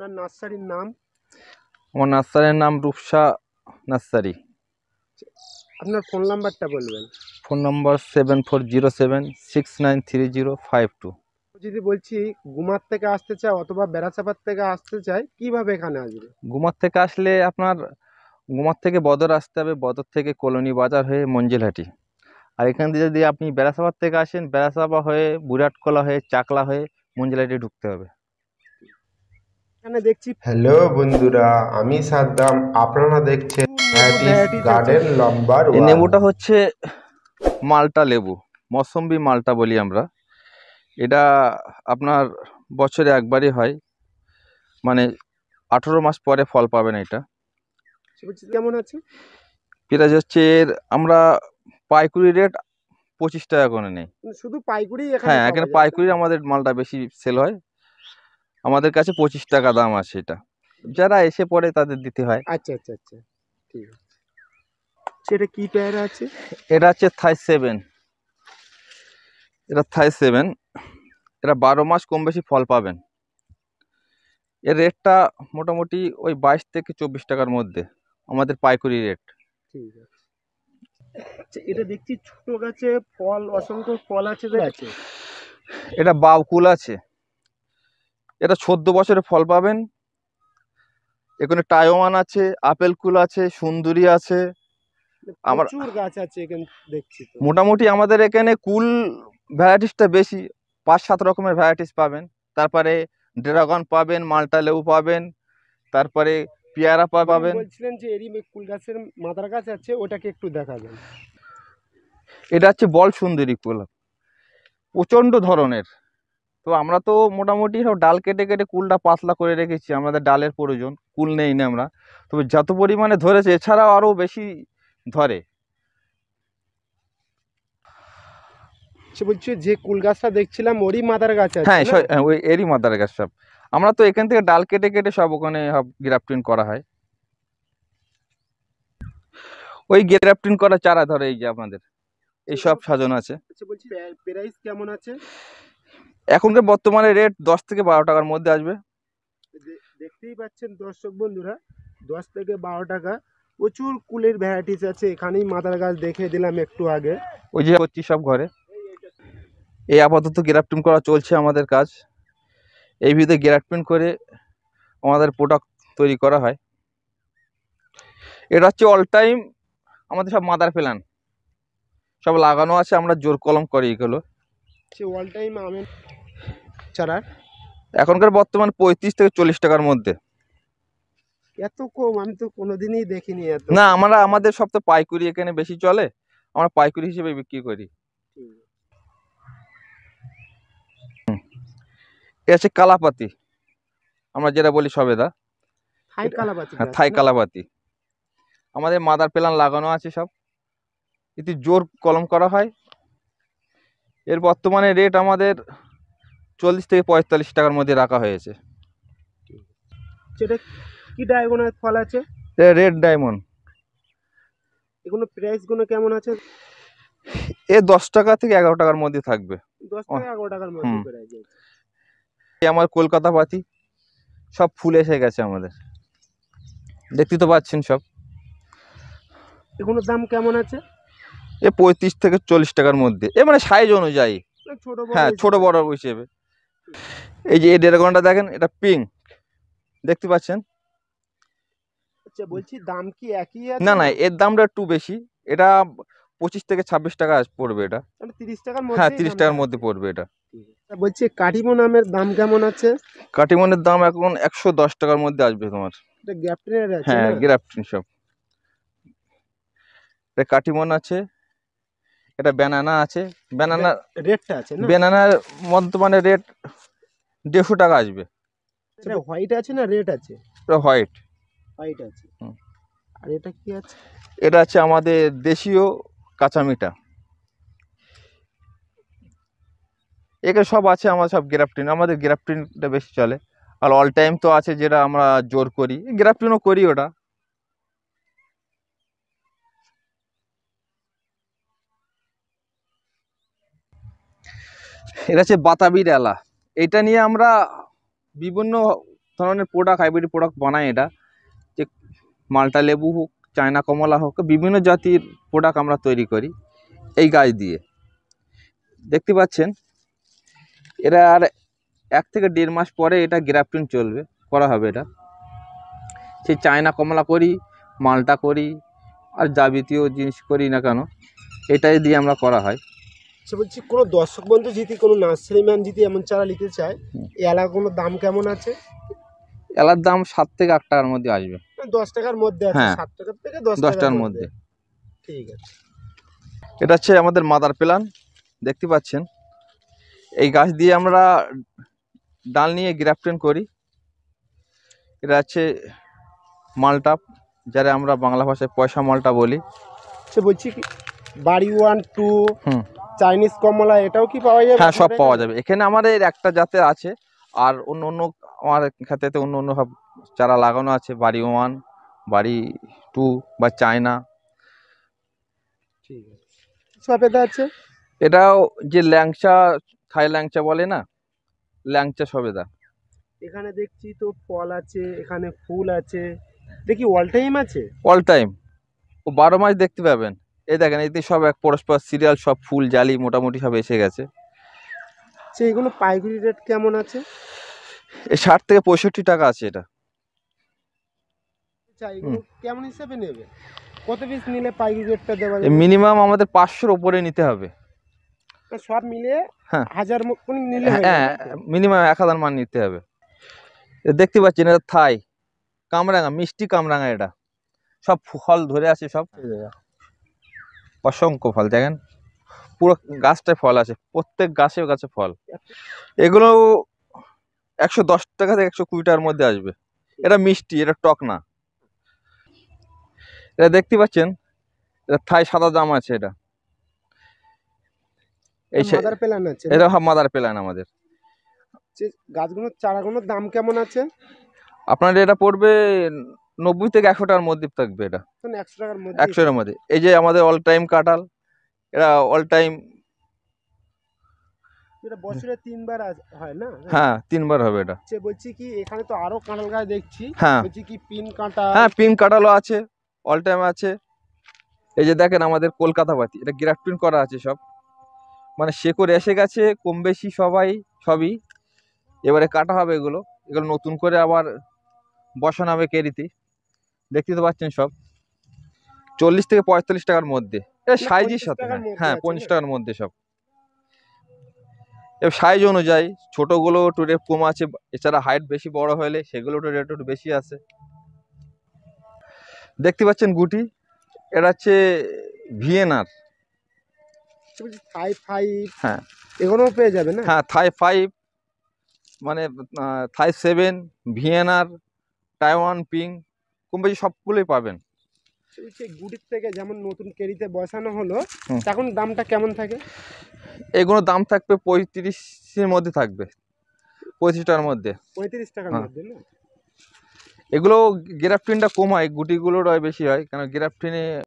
আপনার নার্সারির নাম আমার নার্সারির নাম রূপসা নার্সারি আপনার ফোন নাম্বারটা বলবেন phone number seven four zero seven six nine three zero five two যদি বলছি গুমার থেকে আসতে চায় অথবা বেড়াচাপার থেকে আসতে চায় কিভাবে এখানে আসবে গুমার থেকে আসলে আপনার গুমার থেকে বদর আসতে হবে বদর থেকে কলোনি বাজার হয়ে মঞ্জিলহাটি আর এখান দিয়ে যদি আপনি বেড়াসাবার থেকে আসেন বেড়াসাবা হয়ে বুরাটকলা হয়ে চাকলা হয়ে মঞ্জিলহাটি ঢুকতে হবে এখানে দেখছি হ্যালো বন্ধুরা আমি সাদ্দাম আপনারা দেখছেন গার্ডেন লম্বার এই লেবুটা হচ্ছে মালটা লেবু মৌসম্বি মালটা বলি আমরা এটা আপনার বছরে একবারই হয় মানে আঠেরো মাস পরে ফল পাবেন এটা কেমন আছে পেঁয়াজ হচ্ছে এর আমরা পাইকুরি রেট পঁচিশ টাকা করে নেই শুধু পাইকুরি হ্যাঁ এখানে পাইকুরি আমাদের মালটা বেশি সেল হয় আমাদের কাছে পঁচিশ টাকা দাম আছে এটা যারা এসে পড়ে তাদের দিতে হয় আচ্ছা আচ্ছা আচ্ছা ঠিক আছে আচ্ছা, আছে এটা হচ্ছে থাই সেভেন এটা থাই সেভেন এটা বারো মাস কম বেশি ফল পাবেন এর রেটটা মোটামুটি ওই বাইশ থেকে চব্বিশ টাকার মধ্যে আমাদের পাইকারি রেট ঠিক আছে আচ্ছা এটা দেখছি ছোট গাছে ফল অসংখ্য ফল আছে এটা বাউকুল আছে এটা চোদ্দ বছরে ফল পাবেন এখানে টায়ওয়ান আছে আপেল কুল আছে সুন্দরী আছে আমার গাছ আছে এখানে দেখছি মোটামুটি আমাদের এখানে কুল ভ্যারাইটিসটা বেশি পাঁচ সাত রকমের ভ্যারাইটিস পাবেন তারপরে ড্রাগন পাবেন মালটা লেবু পাবেন তারপরে পেয়ারা পাবেন বলছিলেন যে এরি কুল গাছের মাদার গাছ আছে ওটাকে একটু দেখাবেন এটা হচ্ছে বল সুন্দরী কুল প্রচণ্ড ধরনের তো আমরা তো মোটামুটি সব ডাল কেটে কেটে কুলটা পাতলা করে রেখেছি আমাদের ডালের প্রয়োজন কুল নেই না আমরা তবে যত পরিমাণে ধরেছে এছাড়াও আরও বেশি ধরে বলছি যে কুল গাছটা দেখছিলাম ওরই মাদার গাছ হ্যাঁ, হ্যাঁ ওই এরই মাদার গাছ সব আমরা তো এখান থেকে ডাল কেটে কেটে সব ওখানে সব গ্রাফটিং করা হয় ওই গ্রাফটিং করা চারা ধরে এই যে আপনাদের এইসব সাজানো আছে বলছি প্রাইস কেমন আছে এখনকার বর্তমানে রেট দশ থেকে বারো টাকার মধ্যে আসবে দেখতেই পাচ্ছেন দর্শক বন্ধুরা দশ থেকে বারো টাকা প্রচুর কুলের ভ্যারাইটিস আছে এখানেই মাদার গাছ দেখে দিলাম একটু আগে ওই যে করছি সব ঘরে এই আপাতত গ্রাফটিং করা চলছে আমাদের কাজ এই ভিতরে গ্রাফটিং করে আমাদের প্রোডাক্ট তৈরি করা হয় এটা হচ্ছে অল টাইম আমাদের সব মাদার প্ল্যান সব লাগানো আছে আমরা জোর কলম করি এগুলো সে অল টাইম আমি চারার এখনকার বর্তমান পঁয়ত্রিশ থেকে চল্লিশ টাকার মধ্যে এত কম আমি তো কোনোদিনই দেখিনি এত না আমরা আমাদের সব তো পাইকুরি এখানে বেশি চলে আমরা পাইকুরি হিসেবে বিক্রি করি এ আছে কালাপাতি আমরা যেটা বলি সবেদা থাই হ্যাঁ, কালাপাতি থাই কালাপাতি আমাদের মাদার প্লান লাগানো আছে সব এটি জোর কলম করা হয় এর বর্তমানে রেট আমাদের চল্লিশ থেকে পঁয়তাল্লিশ টাকার মধ্যে রাখা হয়েছে সেটা কি ডায়মন্ডের ফল আছে রেড ডায়মন্ড এগুলো প্রাইসগুলো কেমন আছে এ দশ টাকা থেকে এগারো টাকার মধ্যে থাকবে দশ থেকে এগারো টাকার মধ্যে প্রাইস আমার কলকাতা পাতি সব ফুল এসে গেছে আমাদের দেখতে তো পাচ্ছেন সব এগুলোর দাম কেমন আছে এ পঁয়ত্রিশ থেকে চল্লিশ টাকার মধ্যে এ মানে সাইজ অনুযায়ী হ্যাঁ ছোট বড় হিসেবে এই যে এই ড্রাগনটা দেখেন এটা পিঙ্ক দেখতে পাচ্ছেন আচ্ছা বলছি দাম কি একই না না এর দামটা একটু বেশি এটা পঁচিশ থেকে ছাব্বিশ টাকা পড়বে এটা মানে তিরিশ টাকার হ্যাঁ তিরিশ টাকার মধ্যে পড়বে এটা আচ্ছা, বলছি কাটিমন আমের দাম কেমন আছে কাটিমনের দাম এখন একশো দশ টাকার মধ্যে আসবে তোমার হ্যাঁ গ্রাফটিন সব এটা কাটিমন আছে এটা ব্যানানা আছে বেনানা রেটটা আছে না মধ্যে মানে রেট দেড়শো টাকা আসবে এটা হোয়াইট আছে না রেড আছে এটা হোয়াইট হোয়াইট আছে আর এটা কি আছে এটা আছে আমাদের দেশীয় মিটা এগুলো সব আছে আমার সব গ্রাফটিন আমাদের গ্রাফটিনটা বেশি চলে আর অল টাইম তো আছে যেটা আমরা জোর করি গ্রাফটিনও করি ওটা এটা হচ্ছে বাতাবি ডালা এটা নিয়ে আমরা বিভিন্ন ধরনের প্রোডাক্ট হাইব্রিড প্রোডাক্ট বানাই এটা যে মালটা লেবু হোক চায়না কমলা হোক বিভিন্ন জাতির প্রোডাক্ট আমরা তৈরি করি এই গাছ দিয়ে দেখতে পাচ্ছেন এরা আর এক থেকে দেড় মাস পরে এটা গ্রাফটিং চলবে করা হবে এটা সেই চায়না কমলা করি মালটা করি আর যাবতীয় জিনিস করি না কেন এটাই দিয়ে আমরা করা হয় সে বলছি কোনো দর্শক বন্ধু যদি কোনো নার্সারি ম্যান যদি এমন চারা নিতে চায় এই কোনো দাম কেমন আছে এলার দাম সাত থেকে আট টাকার মধ্যে আসবে দশ টাকার মধ্যে হ্যাঁ। সাত টাকার থেকে দশ টাকার মধ্যে ঠিক আছে এটা হচ্ছে আমাদের মাদার প্ল্যান দেখতে পাচ্ছেন এই গাছ দিয়ে আমরা ডাল নিয়ে গ্রাফটেন করি এটা হচ্ছে মালটা যারা আমরা বাংলা ভাষায় পয়সা মালটা বলি সে বলছি কি বাড়ি ওয়ান টু হুম। চাইনিজ কমলা এটাও কি পাওয়া যাবে হ্যাঁ সব পাওয়া যাবে এখানে আমাদের একটা জাতের আছে আর অন্য অন্য আমার খাতেতে অন্য অন্য সব চারা লাগানো আছে বাড়ি ওয়ান বাড়ি টু বা চায়না ঠিক আছে সবেদা আছে এটাও যে ল্যাংচা খাই ল্যাংচা বলে না ল্যাংচা সবেদা এখানে দেখছি তো ফল আছে এখানে ফুল আছে দেখি অল টাইম আছে অল টাইম ও বারো মাস দেখতে পাবেন এই দেখেন এতে সব এক পরস্পর সিরিয়াল সব ফুল জালি মোটামুটি সব এসে গেছে আচ্ছা এগুলো পাইকারি রেট কেমন আছে ষাট থেকে পঁয়ষট্টি টাকা আছে এটা আচ্ছা, কেমন হিসেবে নেবে কত পিস নিলে পাইকারি রেটটা দেওয়া যাবে মিনিমাম আমাদের পাঁচশোর ওপরে নিতে হবে সব মিলিয়ে হ্যাঁ। হাজার নিলে হ্যাঁ মিনিমাম এক হাজার মান নিতে হবে দেখতে পাচ্ছেন এটা থাই কামরাঙা মিষ্টি কামরাঙা এটা সব ফল ধরে আছে সব অসংখ্য ফল দেখেন পুরো গাছটায় ফল আছে প্রত্যেক গাছে গাছে ফল এগুলো একশো দশ টাকা থেকে একশো কুড়ি টাকার মধ্যে আসবে এটা মিষ্টি এটা টক না এটা দেখতে পাচ্ছেন এটা থাই সাদা দাম আছে এটা এই এটা মাদার প্ল্যান আমাদের গাছগুলোর চারাগুলোর দাম কেমন আছে আপনার এটা পড়বে নব্বই থেকে একশো টাকার মধ্যে থাকবে এটা মানে একশো টাকার মধ্যে এই যে আমাদের অল টাইম কাটাল এরা অল টাইম বছরে তিনবার হ্যাঁ তিনবার হবে এটা বলছি কি এখানে তো দেখছি হ্যাঁ বলছি কি পিন হ্যাঁ পিন আছে অল টাইম আছে এই যে দেখেন আমাদের এটা প্রিন্ট করা আছে সব মানে শেকড় এসে গেছে কম বেশি সবাই সবই এবারে কাটা হবে এগুলো এগুলো নতুন করে আবার বসানো হবে কেরিতে দেখতে তো পাচ্ছেন সব চল্লিশ থেকে পঁয়তাল্লিশ টাকার মধ্যে এ সাইজের সাথে হ্যাঁ পঞ্চাশ টাকার মধ্যে সব এবার সাইজ অনুযায়ী ছোটোগুলো একটু রেট কম আছে এছাড়া হাইট বেশি বড় হলে সেগুলো একটু রেট একটু বেশি আছে দেখতে পাচ্ছেন গুটি এটা হচ্ছে ভিয়েনার থাই ফাইভ হ্যাঁ এগুলোও পেয়ে হ্যাঁ থাই ফাইভ মানে থাই সেভেন ভিয়েনার টাইওয়ান পিঙ্ক কম বেশি সবগুলোই পাবেন গুটির থেকে যেমন নতুন কেরিতে বসানো হলো এখন দামটা কেমন থাকে এগুলো দাম থাকবে পঁয়ত্রিশের মধ্যে থাকবে পঁয়ত্রিশ টাকার মধ্যে পঁয়ত্রিশ টাকার হ্যাঁ। মধ্যে না এগুলো গ্রাফটিনটা কম হয় গুটিগুলো বেশি হয় কেন গ্রাফটিনে